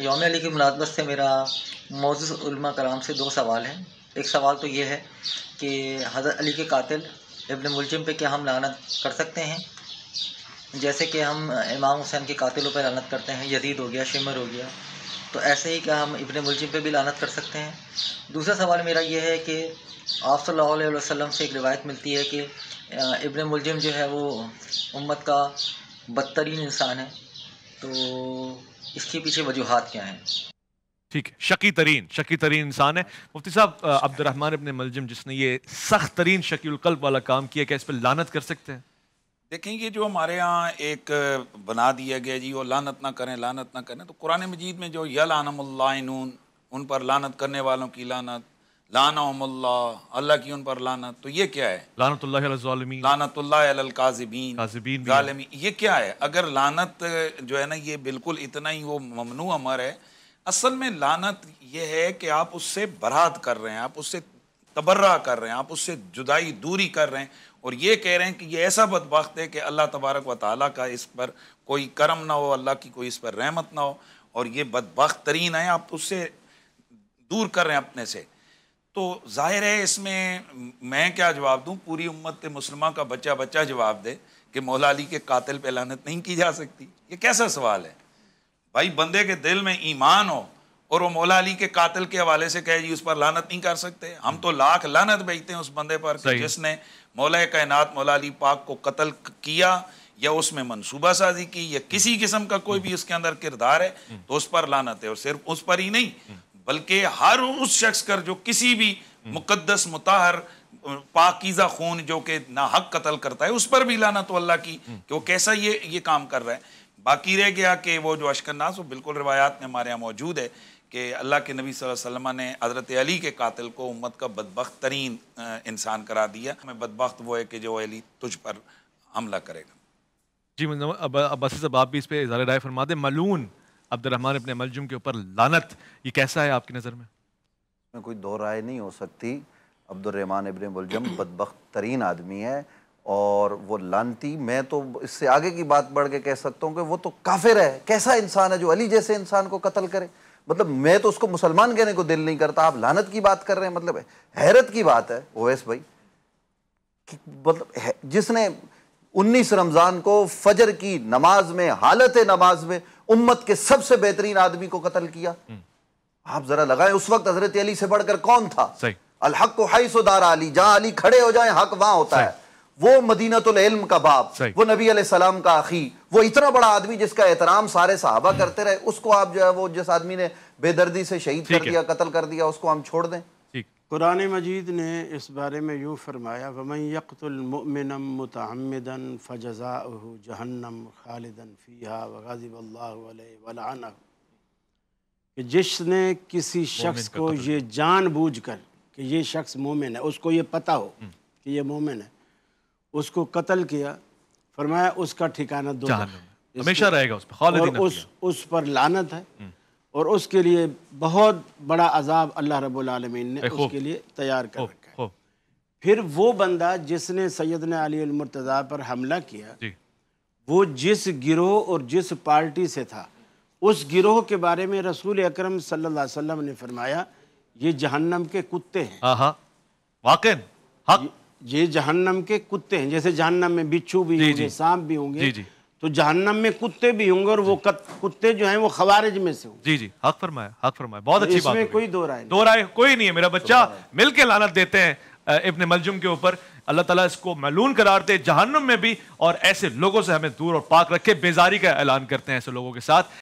योम अली की मुलादमत से मेरा मौजूदा कराम से दो सवाल हैं एक सवाल तो ये है कि हज़रत अली के कातिल इबन मुलजिम पे क्या हम लानत कर सकते हैं जैसे कि हम इमाम हुसैन के कातिलों पे लानत करते हैं यदीद हो गया शिमर हो गया तो ऐसे ही क्या हम इबन मुलजिम पे भी लानत कर सकते हैं दूसरा सवाल मेरा ये है कि आप सल्लल्लाहु से एक रिवायत मिलती है कि इबन मुलजिम जो है वो उम्मत का बदतरीन इंसान है तो इसके पीछे वजूहत क्या है ठीक है शकी तरीन शकी तरीन इंसान है मुफ्ती साहब अब्दुलरहमान अपने मलजिम जिसने ये सख्त तरीन शकीलकल्ब वाला काम किया क्या इस पर लानत कर सकते हैं देखें ये जो हमारे यहाँ एक बना दिया गया जी वो लानत ना करें लानत ना करें तो कुरान मजीद में जो यलानमून उन पर लानत करने वालों की लानत लाना अल्लाह की उन पर लाना तो ये क्या है लानतुल्लाकाजबीन ये क्या है अगर लानत जो है ना ये बिल्कुल इतना ही वो ममनू अमर है असल में लानत ये है कि आप उससे बरात कर रहे हैं आप उससे तबर्रा कर रहे हैं आप उससे जुदाई दूरी कर रहे हैं और ये कह रहे हैं कि ये ऐसा बदबख्त है कि अल्लाह तबारक व ताली का इस पर कोई करम ना हो अल्लाह की कोई इस पर रहमत ना हो और ये बदबख्त तरीन है आप उससे दूर कर रहे हैं अपने से तो जाहिर है इसमें मैं क्या जवाब दूं पूरी उम्मत मुसलमान का बच्चा बच्चा जवाब दे कि मौला अली के कातिल पे लानत नहीं की जा सकती ये कैसा सवाल है भाई बंदे के दिल में ईमान हो और वो मौला अली के कातिल के हवाले से कहे जी उस पर लानत नहीं कर सकते हम तो लाख लानत भेजते हैं उस बंदे पर जिसने मौला कायनात मौला अली पाक को कत्ल किया या उसमें मनसूबा साजी की या किसी किस्म का कोई भी उसके अंदर किरदार है हम्म। तो उस पर लानत है और सिर्फ उस पर ही नहीं हम्म। बल्कि हर उस शख्स कर जो किसी भी हम्म। मुकदस मुताहर पाकिज़ा खून जो कि ना हक कतल करता है उस पर भी लाना तो अल्लाह की हम्म। कि वो कैसा ये ये काम कर रहा है बाकी रह गया कि वो जो अशकन्नास वो बिल्कुल रवायात में हमारे यहाँ मौजूद है कि अल्लाह के नबी वसल्लम ने हज़रत अली के कातिल को उम्मत का बदबक तरीन इंसान करा दिया हमें बदबक वो है कि जो अली तुझ पर हमला करेगा जी मतलब अब अब्बासी साहब आप भी इस पर इजहार राय फरमा दें मलून अब्दुलरहमान अपने मलजुम के ऊपर लानत ये कैसा है आपकी नज़र में इसमें कोई दो राय नहीं हो सकती अब्दुलरहमान इबन मुलजम बदबक तरीन आदमी है और वो लानती मैं तो इससे आगे की बात बढ़ के कह सकता हूँ कि वो तो काफिर है कैसा इंसान है जो अली जैसे इंसान को कत्ल करे मतलब मैं तो उसको मुसलमान कहने को दिल नहीं करता आप लानत की बात कर रहे हैं मतलब हैरत की बात है ओवैस भाई कि मतलब जिसने उन्नीस रमज़ान को फजर की नमाज में हालत नमाज में उम्मत के सबसे बेहतरीन आदमी को कत्ल किया हम्म। आप जरा लगाए उस वक्त हजरत अली से बढ़कर कौन था अलहक को हाई सुधारा अली जहां अली खड़े हो जाए हक वहां होता है वो मदीना का बाप वो नबी सलाम का आखी वो इतना बड़ा आदमी जिसका एहतराम सारे साहबा करते रहे उसको आप जो है वो जिस आदमी ने बेदर्दी से शहीद कर दिया कत्ल कर दिया उसको हम छोड़ दें कुरान मजीद ने इस बारे में यूँ फरमाया वमन यकतुलमिन मतमदन फ़ज़ा जहन्नम खालिदन फ़िया वगाज़िब वलान कि जिसने किसी शख्स को ये जान बूझ कर कि ये शख्स मोमिन है उसको ये पता हो हम्म। कि ये मोमिन है उसको कत्ल किया फरमाया उसका ठिकाना दो हमेशा रहेगा उस पर लानत है हम्म। और उसके लिए बहुत बड़ा अजाब अल्लाह रबालमीन ने उसके लिए तैयार कर रखा है फिर वो बंदा जिसने सैदन अली मुर्तज़ा पर हमला किया वो जिस गिरोह और जिस पार्टी से था उस गिरोह के बारे में रसूल अकरम सल्लल्लाहु अलैहि वसल्लम ने फरमाया ये जहन्नम के कुत्ते हैं हाँ, हाँ। वाकई हक ये जहन्नम के कुत्ते हैं जैसे जहन्नम में बिच्छू भी होंगे सांप भी होंगे तो जहन्नम में कुत्ते भी होंगे और वो कुत्ते जो हैं वो खबारिज में से होंगे जी जी हक फरमाया हक फरमाया बहुत तो अच्छी बात कोई दो राय दो राय कोई नहीं है मेरा बच्चा मिल के लानत देते हैं इब्ने मलजुम के ऊपर अल्लाह ताला इसको मलून करार दे जहन्नम में भी और ऐसे लोगों से हमें दूर और पाक रखे बेजारी का ऐलान करते हैं ऐसे लोगों के साथ